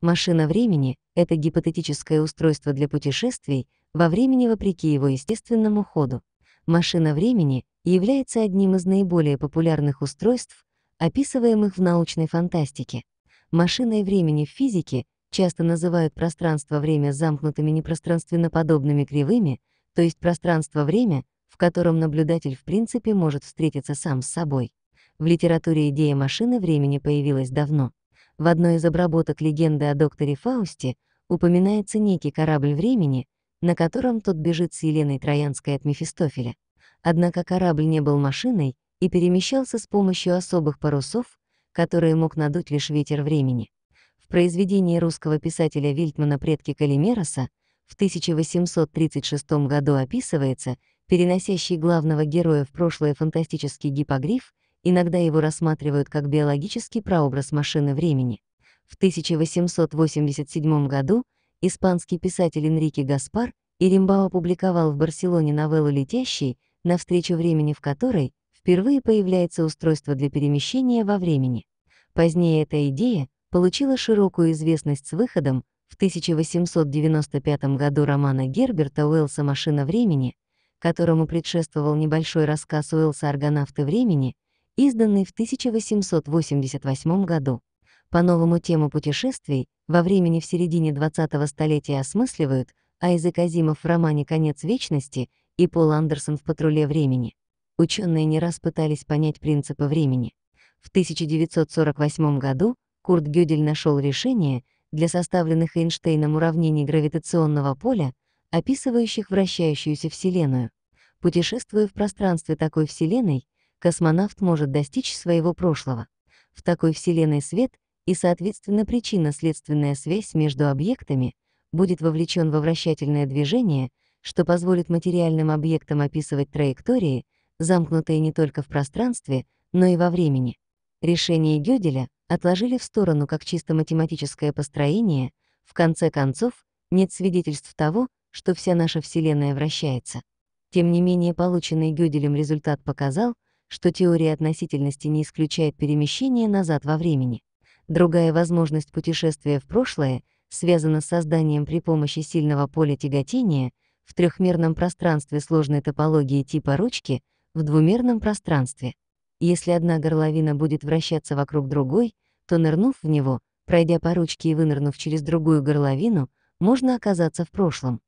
Машина времени — это гипотетическое устройство для путешествий во времени вопреки его естественному ходу. Машина времени является одним из наиболее популярных устройств, описываемых в научной фантастике. Машиной времени в физике часто называют пространство-время замкнутыми непространственно-подобными кривыми, то есть пространство-время, в котором наблюдатель в принципе может встретиться сам с собой. В литературе идея машины времени появилась давно. В одной из обработок легенды о докторе Фаусте упоминается некий корабль времени, на котором тот бежит с Еленой Троянской от Мефистофеля. Однако корабль не был машиной и перемещался с помощью особых парусов, которые мог надуть лишь ветер времени. В произведении русского писателя Вильтмана «Предки Калимероса» в 1836 году описывается, переносящий главного героя в прошлое фантастический гипогриф — Иногда его рассматривают как биологический прообраз машины времени. В 1887 году испанский писатель Энрике Гаспар Иримбао опубликовал в Барселоне новеллу «Летящий», встречу времени в которой впервые появляется устройство для перемещения во времени. Позднее эта идея получила широкую известность с выходом в 1895 году романа Герберта Уэлса «Машина времени», которому предшествовал небольшой рассказ Уэлса «Аргонавты времени», изданный в 1888 году. По-новому тему путешествий во времени в середине 20-го столетия осмысливают, а язык Азимов в романе «Конец вечности» и Пол Андерсон в «Патруле времени». Ученые не раз пытались понять принципы времени. В 1948 году Курт Гёдель нашел решение для составленных Эйнштейном уравнений гравитационного поля, описывающих вращающуюся Вселенную. Путешествуя в пространстве такой Вселенной, космонавт может достичь своего прошлого. В такой Вселенной свет и, соответственно, причинно-следственная связь между объектами будет вовлечен во вращательное движение, что позволит материальным объектам описывать траектории, замкнутые не только в пространстве, но и во времени. Решение Гёделя отложили в сторону как чисто математическое построение, в конце концов, нет свидетельств того, что вся наша Вселенная вращается. Тем не менее, полученный Гёделем результат показал, что теория относительности не исключает перемещение назад во времени. Другая возможность путешествия в прошлое связана с созданием при помощи сильного поля тяготения в трехмерном пространстве сложной топологии типа ручки в двумерном пространстве. Если одна горловина будет вращаться вокруг другой, то, нырнув в него, пройдя по ручке и вынырнув через другую горловину, можно оказаться в прошлом.